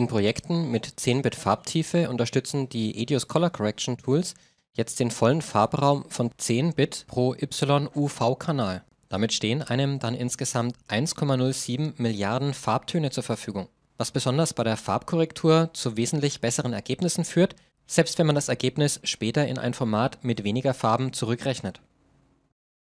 In Projekten mit 10-Bit Farbtiefe unterstützen die EDIOS Color Correction Tools jetzt den vollen Farbraum von 10 Bit pro y uv kanal Damit stehen einem dann insgesamt 1,07 Milliarden Farbtöne zur Verfügung, was besonders bei der Farbkorrektur zu wesentlich besseren Ergebnissen führt, selbst wenn man das Ergebnis später in ein Format mit weniger Farben zurückrechnet.